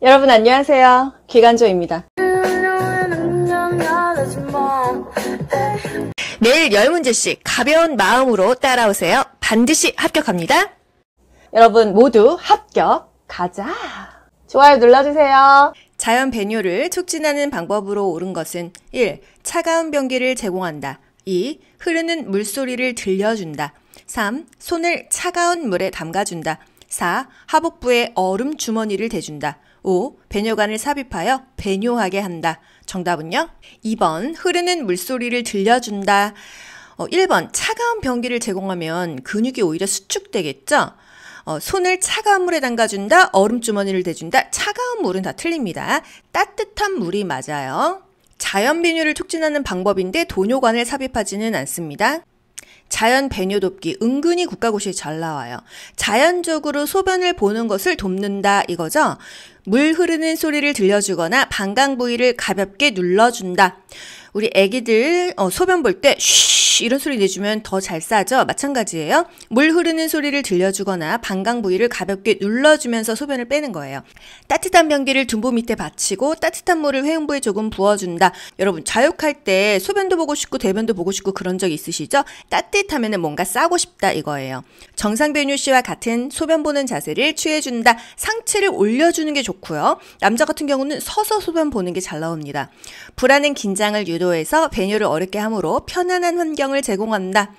여러분 안녕하세요. 기간조입니다. 매일 10문제씩 가벼운 마음으로 따라오세요. 반드시 합격합니다. 여러분 모두 합격 가자. 좋아요 눌러주세요. 자연 배뇨를 촉진하는 방법으로 옳은 것은 1. 차가운 변기를 제공한다. 2. 흐르는 물소리를 들려준다. 3. 손을 차가운 물에 담가준다. 4. 하복부에 얼음 주머니를 대준다. 5. 배뇨관을 삽입하여 배뇨하게 한다. 정답은요? 2번. 흐르는 물소리를 들려준다. 어, 1번. 차가운 변기를 제공하면 근육이 오히려 수축되겠죠? 어, 손을 차가운 물에 담가준다. 얼음주머니를 대준다. 차가운 물은 다 틀립니다. 따뜻한 물이 맞아요. 자연 비뇨를 촉진하는 방법인데 도뇨관을 삽입하지는 않습니다. 자연 배뇨 돕기 은근히 국가고시에 잘 나와요. 자연적으로 소변을 보는 것을 돕는다 이거죠. 물 흐르는 소리를 들려주거나 방광 부위를 가볍게 눌러준다. 우리 애기들 어, 소변 볼때쉬 이런 소리 내주면 더 잘 싸죠. 마찬가지예요. 물 흐르는 소리를 들려주거나 방광 부위를 가볍게 눌러주면서 소변을 빼는 거예요. 따뜻한 변기를 둔부 밑에 받치고 따뜻한 물을 회음부에 조금 부어준다. 여러분 자욕할때 소변도 보고 싶고 대변도 보고 싶고 그런 적 있으시죠? 따뜻하면 뭔가 싸고 싶다 이거예요. 정상 배뇨 씨와 같은 소변 보는 자세를 취해준다. 상체를 올려주는 게 좋고요. 남자 같은 경우는 서서 소변 보는 게 잘 나옵니다. 불안은 긴장을 유도 구조에서 배뇨를 어렵게 하므로 편안한 환경을 제공한다.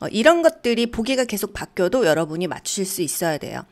어, 이런 것들이 보기가 계속 바뀌어도 여러분이 맞추실 수 있어야 돼요.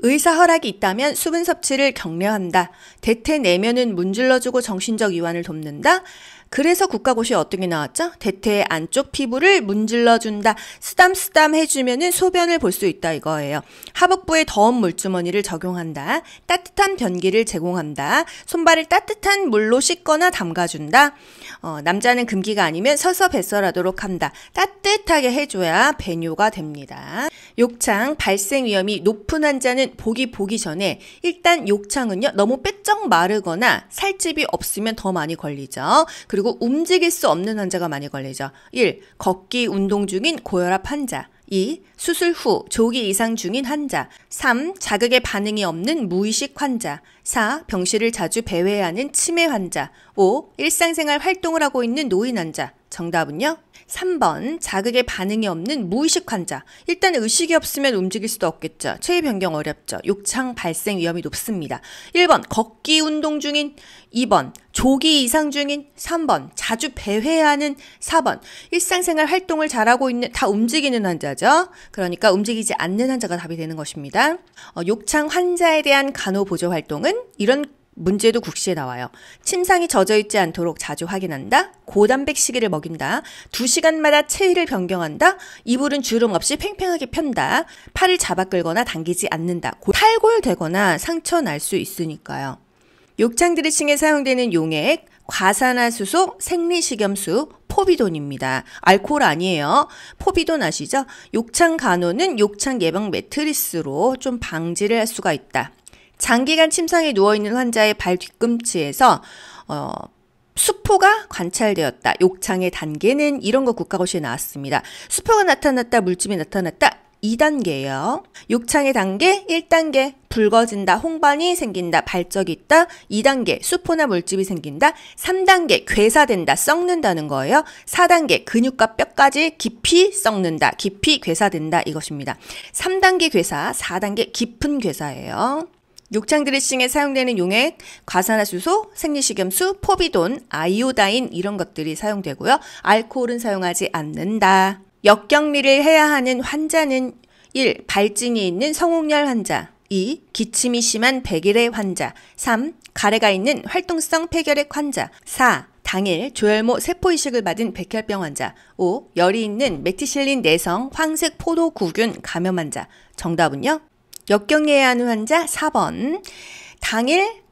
의사 허락이 있다면 수분 섭취를 격려한다. 대퇴 내면은 문질러주고 정신적 이완을 돕는다. 그래서 국가고시 어떻게 나왔죠? 대퇴 안쪽 피부를 문질러준다. 쓰담쓰담 해주면은 소변을 볼 수 있다 이거예요. 하복부에 더운 물주머니를 적용한다. 따뜻한 변기를 제공한다. 손발을 따뜻한 물로 씻거나 담가준다. 어, 남자는 금기가 아니면 서서 뱃살하도록 한다. 따뜻하게 해줘야 배뇨가 됩니다. 욕창 발생 위험이 높은 환자는 보기 보기 전에 일단 욕창은요 너무 빼쩍 마르거나 살집이 없으면 더 많이 걸리죠. 그리고 움직일 수 없는 환자가 많이 걸리죠. 1. 걷기 운동 중인 고혈압 환자 2. 수술 후 조기 이상 중인 환자. 3. 자극에 반응이 없는 무의식 환자. 4. 병실을 자주 배회하는 치매 환자. 5. 일상생활 활동을 하고 있는 노인 환자. 정답은요? 3번 자극에 반응이 없는 무의식 환자. 일단 의식이 없으면 움직일 수도 없겠죠. 체위 변경 어렵죠. 욕창 발생 위험이 높습니다. 1번 걷기 운동 중인 2번 조기 이상 중인 3번 자주 배회하는 4번 일상생활 활동을 잘하고 있는 다 움직이는 환자죠. 그러니까 움직이지 않는 환자가 답이 되는 것입니다. 어, 욕창 환자에 대한 간호 보조 활동은 이런 문제도 국시에 나와요. 침상이 젖어있지 않도록 자주 확인한다. 고단백 시계를 먹인다. 두시간마다 체위를 변경한다. 이불은 주름 없이 팽팽하게 편다. 팔을 잡아 끌거나 당기지 않는다. 탈골되거나 상처 날 수 있으니까요. 욕창 드레싱에 사용되는 용액, 과산화수소, 생리식염수, 포비돈입니다. 알코올 아니에요. 포비돈 아시죠? 욕창 간호는 욕창 예방 매트리스로 좀 방지를 할 수가 있다. 장기간 침상에 누워있는 환자의 발 뒤꿈치에서 어, 수포가 관찰되었다. 욕창의 단계는 이런 거 국가고시에 나왔습니다. 수포가 나타났다, 물집이 나타났다. 2단계예요. 욕창의 단계 1단계 붉어진다, 홍반이 생긴다, 발적이 있다. 2단계 수포나 물집이 생긴다. 3단계 괴사된다, 썩는다는 거예요. 4단계 근육과 뼈까지 깊이 썩는다, 깊이 괴사된다 이것입니다. 3단계 괴사, 4단계 깊은 괴사예요. 육창 드레싱에 사용되는 용액, 과산화수소, 생리식염수, 포비돈, 아이오다인 이런 것들이 사용되고요. 알코올은 사용하지 않는다. 역경리를 해야 하는 환자는 1. 발진이 있는 성홍열 환자 2. 기침이 심한 백일의 환자 3. 가래가 있는 활동성 폐결핵 환자 4. 당일 조혈모 세포이식을 받은 백혈병 환자 5. 열이 있는 메티실린 내성 황색 포도구균 감염 환자 정답은요? 역경예외 하는 환자 4번. 당일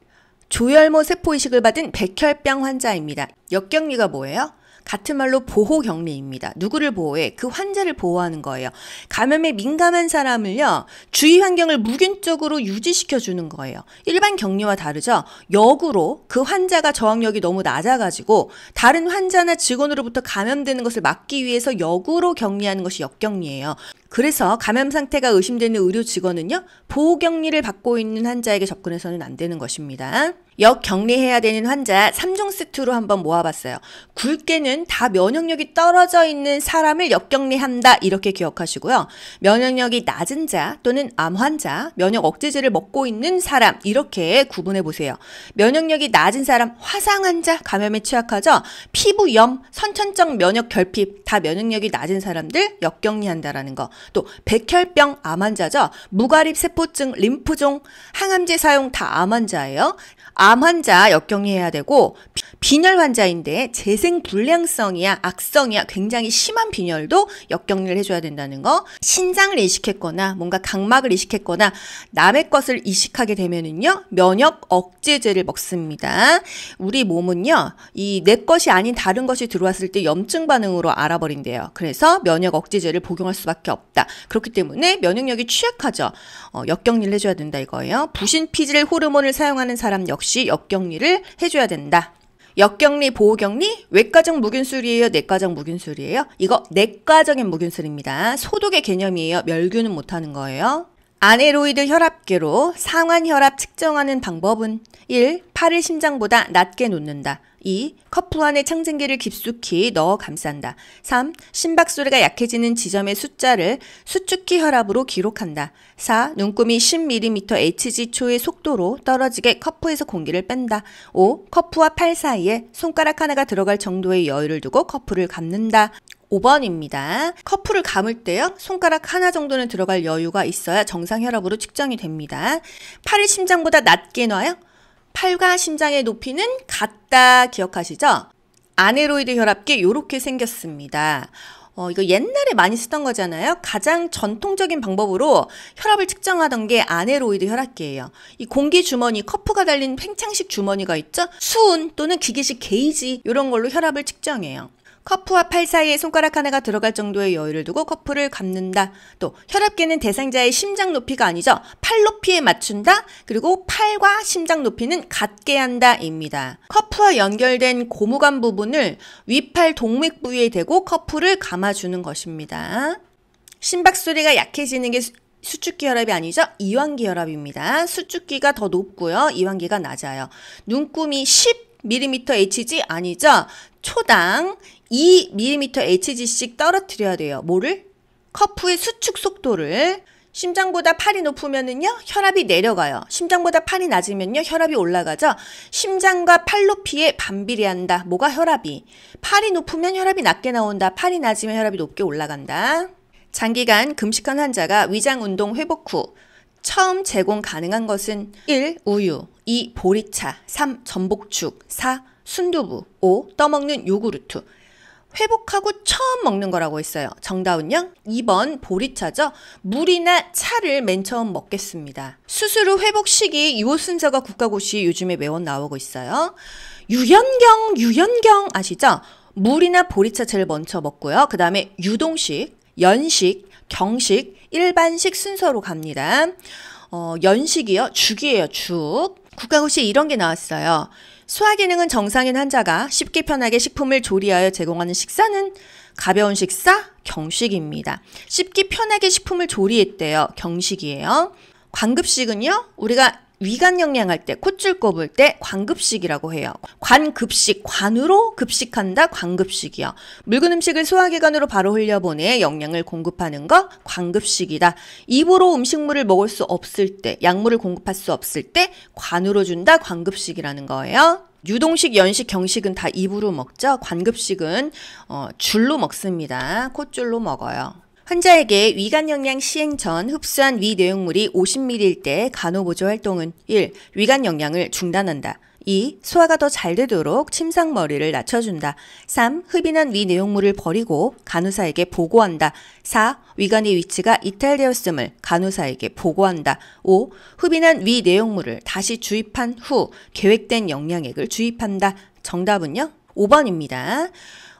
조혈모 세포이식을 받은 백혈병 환자입니다. 역경리가 뭐예요? 같은 말로 보호 격리입니다. 누구를 보호해? 그 환자를 보호하는 거예요. 감염에 민감한 사람을요. 주위 환경을 무균적으로 유지시켜 주는 거예요. 일반 격리와 다르죠. 역으로 그 환자가 저항력이 너무 낮아 가지고 다른 환자나 직원으로부터 감염되는 것을 막기 위해서 역으로 격리하는 것이 역격리예요. 그래서 감염 상태가 의심되는 의료 직원은요, 보호 격리를 받고 있는 환자에게 접근해서는 안 되는 것입니다. 역격리해야 되는 환자 3종 세트로 한번 모아봤어요. 굵게는 다 면역력이 떨어져 있는 사람을 역격리한다 이렇게 기억하시고요. 면역력이 낮은 자 또는 암 환자, 면역 억제제를 먹고 있는 사람 이렇게 구분해 보세요. 면역력이 낮은 사람 화상 환자 감염에 취약하죠. 피부염, 선천적 면역 결핍 다 면역력이 낮은 사람들 역격리한다라는 거. 또 백혈병 암 환자죠. 무가립 세포증, 림프종, 항암제 사용 다 암 환자예요. 암 환자 역경리해야 되고 빈혈 환자인데 재생 불량성이야 악성이야 굉장히 심한 빈혈도 역경리를 해줘야 된다는 거 신장을 이식했거나 뭔가 각막을 이식했거나 남의 것을 이식하게 되면은요 면역 억제제를 먹습니다 우리 몸은요 이 내 것이 아닌 다른 것이 들어왔을 때 염증 반응으로 알아버린대요 그래서 면역 억제제를 복용할 수밖에 없다 그렇기 때문에 면역력이 취약하죠 어, 역경리를 해줘야 된다 이거예요 부신 피질 호르몬을 사용하는 사람 역시 없이 역격리를 해줘야 된다. 역격리, 보호격리, 외과적 무균술이에요, 내과적 무균술이에요? 이거 내과적인 무균술입니다. 소독의 개념이에요. 멸균은 못하는 거예요. 아네로이드 혈압계로 상완혈압 측정하는 방법은 1. 팔을 심장보다 낮게 놓는다. 2. 커플 안에창생기를 깊숙이 넣어 감싼다. 3. 심박수가 약해지는 지점의 숫자를 수축기 혈압으로 기록한다. 4. 눈금이 10mm Hg초의 속도로 떨어지게 커프에서 공기를 뺀다. 5. 커프와 팔 사이에 손가락 하나가 들어갈 정도의 여유를 두고 커프를 감는다. 5번입니다. 커프를 감을 때요. 손가락 하나 정도는 들어갈 여유가 있어야 정상 혈압으로 측정이 됩니다. 팔을 심장보다 낮게 놔요. 팔과 심장의 높이는 같다 기억하시죠? 아네로이드 혈압계 이렇게 생겼습니다. 어, 이거 옛날에 많이 쓰던 거잖아요. 가장 전통적인 방법으로 혈압을 측정하던 게 아네로이드 혈압계예요. 이 공기 주머니, 커프가 달린 팽창식 주머니가 있죠. 수은 또는 기계식 게이지 이런 걸로 혈압을 측정해요. 커프와 팔 사이에 손가락 하나가 들어갈 정도의 여유를 두고 커프를 감는다. 또 혈압계는 대상자의 심장 높이가 아니죠. 팔 높이에 맞춘다. 그리고 팔과 심장 높이는 같게 한다입니다. 커프와 연결된 고무관 부분을 위팔 동맥 부위에 대고 커프를 감아주는 것입니다. 심박소리가 약해지는 게 수축기 혈압이 아니죠? 이완기 혈압입니다. 수축기가 더 높고요. 이완기가 낮아요. 눈금이 10 m m 미터 HG 아니죠? 초당 2mm HG씩 떨어뜨려야 돼요. 뭐를? 커프의 수축 속도를. 심장보다 팔이 높으면은요, 혈압이 내려가요. 심장보다 팔이 낮으면요, 혈압이 올라가죠. 심장과 팔 높이에 반비례한다. 뭐가 혈압이? 팔이 높으면 혈압이 낮게 나온다. 팔이 낮으면 혈압이 높게 올라간다. 장기간 금식한 환자가 위장 운동 회복 후 처음 제공 가능한 것은 1. 우유 2. 보리차 3. 전복죽 4. 순두부 5. 떠먹는 요구르트 회복하고 처음 먹는 거라고 했어요. 정다운요 2번 보리차죠. 물이나 차를 맨 처음 먹겠습니다. 수술 후 회복 시기 요 순서가 국가고시 요즘에 매원 나오고 있어요. 유연경, 유연경 아시죠? 물이나 보리차 제일 먼저 먹고요. 그 다음에 유동식, 연식, 경식, 일반식 순서로 갑니다. 어, 연식이요? 죽이에요, 죽. 국가고시 이런 게 나왔어요. 소화기능은 정상인 환자가 쉽게 편하게 식품을 조리하여 제공하는 식사는 가벼운 식사, 경식입니다. 쉽게 편하게 식품을 조리했대요. 경식이에요. 관급식은요, 우리가 위관 영양할 때, 콧줄 꼽을 때 관급식이라고 해요. 관급식, 관으로 급식한다, 관급식이요. 묽은 음식을 소화기관으로 바로 흘려보내 영양을 공급하는 거 관급식이다. 입으로 음식물을 먹을 수 없을 때, 약물을 공급할 수 없을 때 관으로 준다, 관급식이라는 거예요. 유동식, 연식, 경식은 다 입으로 먹죠. 관급식은 어, 줄로 먹습니다. 콧줄로 먹어요. 환자에게 위관영양 시행 전 흡수한 위 내용물이 50ml일 때 간호보조 활동은 1. 위관영양을 중단한다. 2. 소화가 더 잘 되도록 침상머리를 낮춰준다. 3. 흡인한 위 내용물을 버리고 간호사에게 보고한다. 4. 위관의 위치가 이탈되었음을 간호사에게 보고한다. 5. 흡인한 위 내용물을 다시 주입한 후 계획된 영양액을 주입한다. 정답은요? 5번입니다.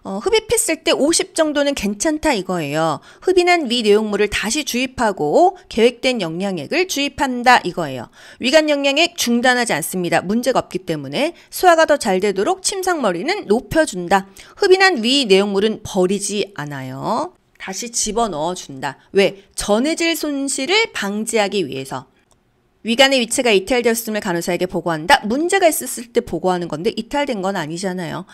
어, 흡입했을 때 50 정도는 괜찮다 이거예요. 흡인한위 내용물을 다시 주입하고 계획된 영양액을 주입한다 이거예요. 위관 영양액 중단하지 않습니다. 문제가 없기 때문에 소화가 더 잘 되도록 침상머리는 높여준다. 흡인한위 내용물은 버리지 않아요. 다시 집어넣어준다. 왜? 전해질 손실을 방지하기 위해서. 위관의 위치가 이탈되었음을 간호사에게 보고한다. 문제가 있었을 때 보고하는 건데 이탈된 건 아니잖아요.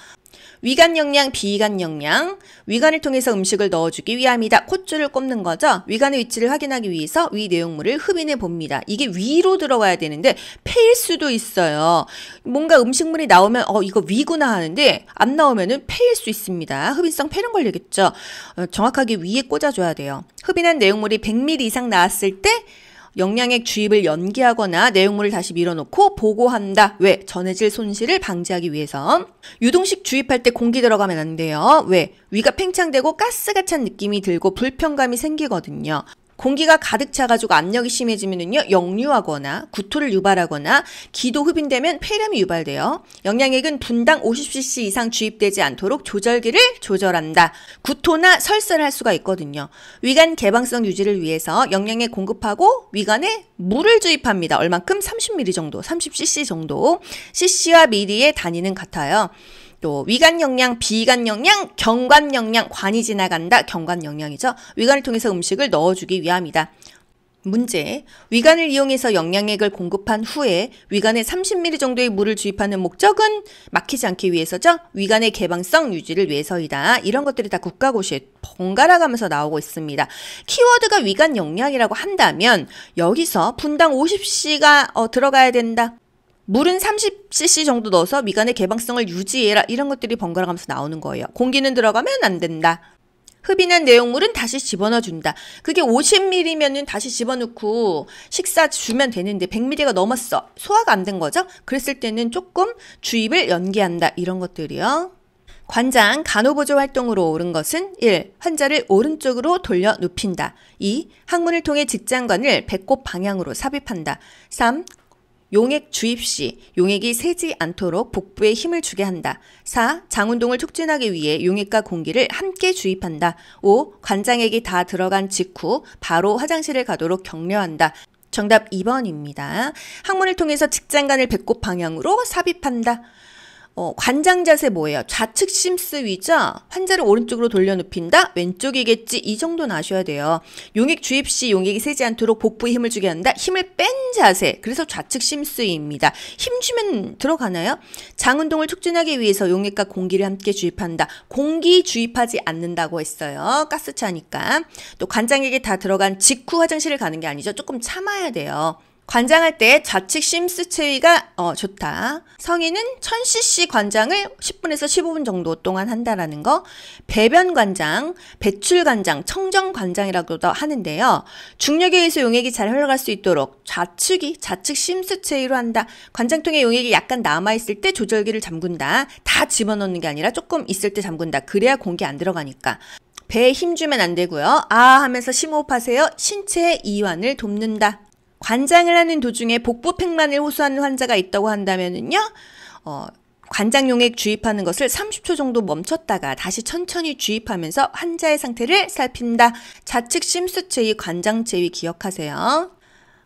위관 역량, 비위간 역량. 위관을 통해서 음식을 넣어주기 위함이다. 콧줄을 꼽는 거죠. 위관의 위치를 확인하기 위해서 위 내용물을 흡인해 봅니다. 이게 위로 들어가야 되는데 폐일 수도 있어요. 뭔가 음식물이 나오면 어 이거 위구나 하는데 안 나오면은 폐일 수 있습니다. 흡인성 폐렴 걸리겠죠. 어, 정확하게 위에 꽂아줘야 돼요. 흡인한 내용물이 100ml 이상 나왔을 때 역량액 주입을 연기하거나 내용물을 다시 밀어놓고 보고한다. 왜? 전해질 손실을 방지하기 위해서. 유동식 주입할 때 공기 들어가면 안 돼요. 왜? 위가 팽창되고 가스가 찬 느낌이 들고 불편감이 생기거든요. 공기가 가득 차가지고 압력이 심해지면요 역류하거나 구토를 유발하거나 기도 흡인되면 폐렴이 유발돼요. 영양액은 분당 50cc 이상 주입되지 않도록 조절기를 조절한다. 구토나 설사를 할 수가 있거든요. 위관 개방성 유지를 위해서 영양액 공급하고 위관에 물을 주입합니다. 얼만큼? 30ml 정도, 30cc 정도. cc와 ml의 단위는 같아요. 또 위관 영양, 비관 영양, 경관 영양, 관이 지나간다. 경관 영양이죠. 위관을 통해서 음식을 넣어주기 위함이다. 문제. 위관을 이용해서 영양액을 공급한 후에 위관에 30ml 정도의 물을 주입하는 목적은 막히지 않기 위해서죠. 위관의 개방성 유지를 위해서이다. 이런 것들이 다 국가고시에 번갈아 가면서 나오고 있습니다. 키워드가 위관 영양이라고 한다면 여기서 분당 5 0시가 어, 들어가야 된다. 물은 30cc 정도 넣어서 미간의 개방성을 유지해라. 이런 것들이 번갈아 가면서 나오는 거예요. 공기는 들어가면 안 된다. 흡인한 내용물은 다시 집어넣어준다. 그게 50ml면은 다시 집어넣고 식사 주면 되는데 100ml가 넘었어. 소화가 안 된 거죠? 그랬을 때는 조금 주입을 연기한다. 이런 것들이요. 관장 간호보조 활동으로 오른 것은 1. 환자를 오른쪽으로 돌려 눕힌다. 2. 항문을 통해 직장관을 배꼽 방향으로 삽입한다. 3. 용액 주입 시 용액이 새지 않도록 복부에 힘을 주게 한다. 4. 장운동을 촉진하기 위해 용액과 공기를 함께 주입한다. 5. 관장액이 다 들어간 직후 바로 화장실을 가도록 격려한다. 정답 2번입니다. 항문을 통해서 직장간을 배꼽 방향으로 삽입한다. 어, 관장 자세 뭐예요? 좌측 심스 위자 환자를 오른쪽으로 돌려 눕힌다? 왼쪽이겠지? 이 정도는 아셔야 돼요. 용액 주입 시 용액이 새지 않도록 복부에 힘을 주게 한다? 힘을 뺀 자세. 그래서 좌측 심스입니다. 힘 주면 들어가나요? 장 운동을 촉진하기 위해서 용액과 공기를 함께 주입한다. 공기 주입하지 않는다고 했어요. 가스차니까. 또 관장에게 다 들어간 직후 화장실을 가는 게 아니죠. 조금 참아야 돼요. 관장할 때 좌측 심스 체위가 어, 좋다. 성인은 1000cc 관장을 10분에서 15분 정도 동안 한다라는 거. 배변 관장, 배출 관장, 청정 관장이라고도 하는데요. 중력에 의해서 용액이 잘 흘러갈 수 있도록 좌측이 좌측 심스 체위로 한다. 관장통에 용액이 약간 남아 있을 때 조절기를 잠근다. 다 집어넣는 게 아니라 조금 있을 때 잠근다. 그래야 공기 안 들어가니까. 배에 힘주면 안 되고요. 아 하면서 심호흡하세요. 신체의 이완을 돕는다. 관장을 하는 도중에 복부 팽만을 호소하는 환자가 있다고 한다면은요. 어, 관장 용액 주입하는 것을 30초 정도 멈췄다가 다시 천천히 주입하면서 환자의 상태를 살핀다. 좌측 심수체의 관장체위 기억하세요.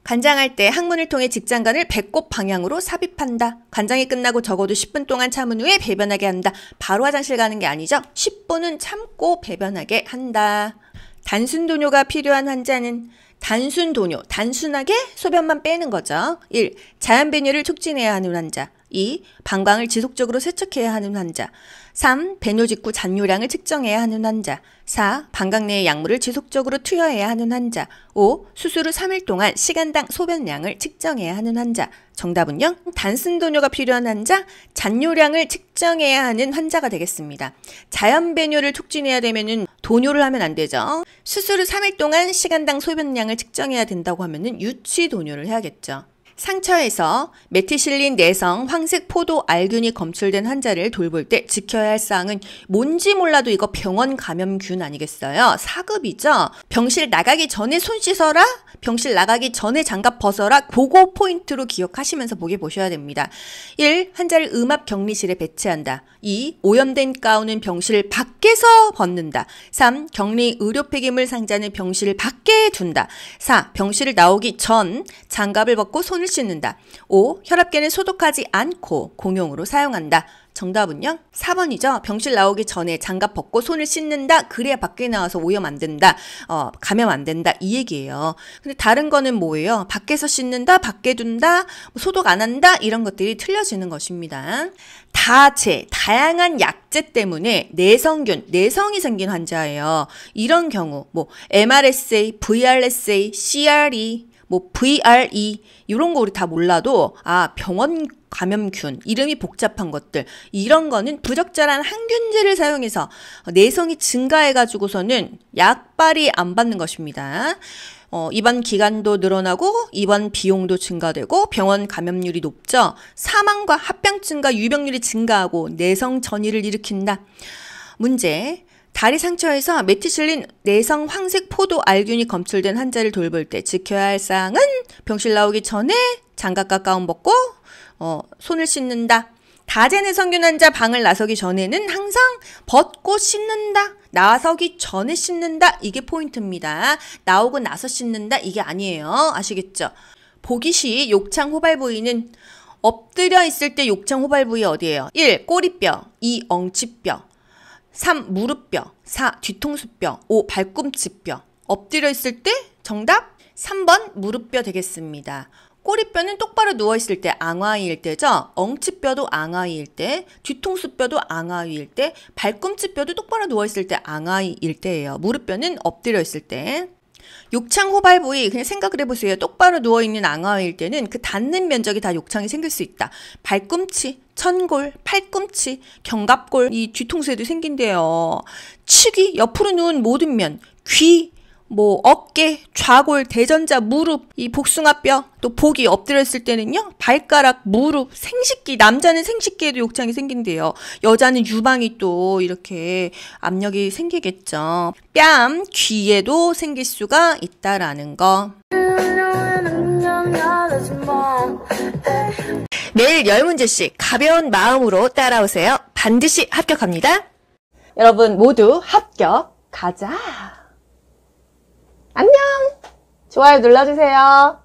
관장할 때 항문을 통해 직장관을 배꼽 방향으로 삽입한다. 관장이 끝나고 적어도 10분 동안 참은 후에 배변하게 한다. 바로 화장실 가는 게 아니죠. 10분은 참고 배변하게 한다. 단순 도뇨가 필요한 환자는 단순 도뇨, 단순하게 소변만 빼는 거죠. 1. 자연 배뇨를 촉진해야 하는 환자. 2. 방광을 지속적으로 세척해야 하는 환자. 3. 배뇨 직후 잔뇨량을 측정해야 하는 환자. 4. 방광 내의 약물을 지속적으로 투여해야 하는 환자. 5. 수술 후 3일 동안 시간당 소변량을 측정해야 하는 환자. 정답은요? 단순도뇨가 필요한 환자, 잔뇨량을 측정해야 하는 환자가 되겠습니다. 자연 배뇨를 촉진해야 되면은 도뇨를 하면 안 되죠. 수술 후 3일 동안 시간당 소변량을 측정해야 된다고 하면은 유치 도뇨를 해야겠죠. 상처에서 메티실린 내성 황색 포도 알균이 검출된 환자를 돌볼 때 지켜야 할 사항은 뭔지 몰라도 이거 병원 감염균 아니겠어요? 4급이죠 병실 나가기 전에 손 씻어라? 병실 나가기 전에 장갑 벗어라? 고거 포인트로 기억하시면서 보게 보셔야 됩니다. 1. 환자를 음압 격리실에 배치한다. 2. 오염된 가운은 병실 밖에서 벗는다. 3. 격리 의료 폐기물 상자는 병실 밖에 둔다. 4. 병실을 나오기 전 장갑을 벗고 손을 손을 씻는다. 5. 혈압계는 소독하지 않고 공용으로 사용한다. 정답은요? 4번이죠. 병실 나오기 전에 장갑 벗고 손을 씻는다. 그래야 밖에 나와서 오염 안 된다. 어, 감염 안 된다. 이 얘기예요. 근데 다른 거는 뭐예요? 밖에서 씻는다, 밖에 둔다, 뭐 소독 안 한다 이런 것들이 틀려지는 것입니다. 다체, 다양한 약재 때문에 내성균, 내성이 생긴 환자예요. 이런 경우 뭐 MRSA, VRSA, CRE, 뭐 VRE 이런 거 우리 다 몰라도 아 병원 감염균 이름이 복잡한 것들 이런 거는 부적절한 항균제를 사용해서 내성이 증가해 가지고서는 약발이 안 받는 것입니다. 어, 입원 기간도 늘어나고 입원 비용도 증가되고 병원 감염률이 높죠. 사망과 합병증과 유병률이 증가하고 내성 전이를 일으킨다. 문제 다리 상처에서 메티실린 내성 황색 포도 알균이 검출된 환자를 돌볼 때 지켜야 할 사항은 병실 나오기 전에 장갑과 가운 벗고 어, 손을 씻는다. 다제내성균 환자 방을 나서기 전에는 항상 벗고 씻는다. 나서기 전에 씻는다. 이게 포인트입니다. 나오고 나서 씻는다. 이게 아니에요. 아시겠죠? 보기 시 욕창 호발 부위는 엎드려 있을 때 욕창 호발 부위 어디예요? 1. 꼬리뼈 2. 엉치뼈 3. 무릎뼈 4. 뒤통수뼈 5. 발꿈치뼈 엎드려 있을 때 정답 3번 무릎뼈 되겠습니다. 꼬리뼈는 똑바로 누워있을 때 앙화위일 때죠. 엉치뼈도 앙화위일 때, 뒤통수뼈도 앙화위일 때, 발꿈치뼈도 똑바로 누워있을 때 앙화위일 때예요. 무릎뼈는 엎드려 있을 때. 욕창 호발부위 그냥 생각을 해보세요. 똑바로 누워있는 앙아일 때는 그 닿는 면적이 다 욕창이 생길 수 있다. 발꿈치, 천골, 팔꿈치, 견갑골, 이 뒤통수에도 생긴대요. 측이, 옆으로 누운 모든 면, 귀, 뭐 어깨, 좌골, 대전자, 무릎, 이 복숭아뼈, 또 복이 엎드렸을 때는요. 발가락, 무릎, 생식기, 남자는 생식기에도 욕창이 생긴대요. 여자는 유방이 또 이렇게 압력이 생기겠죠. 뺨, 귀에도 생길 수가 있다라는 거. 매일 열문제씩 가벼운 마음으로 따라오세요. 반드시 합격합니다. 여러분 모두 합격 가자. 안녕! 좋아요 눌러주세요.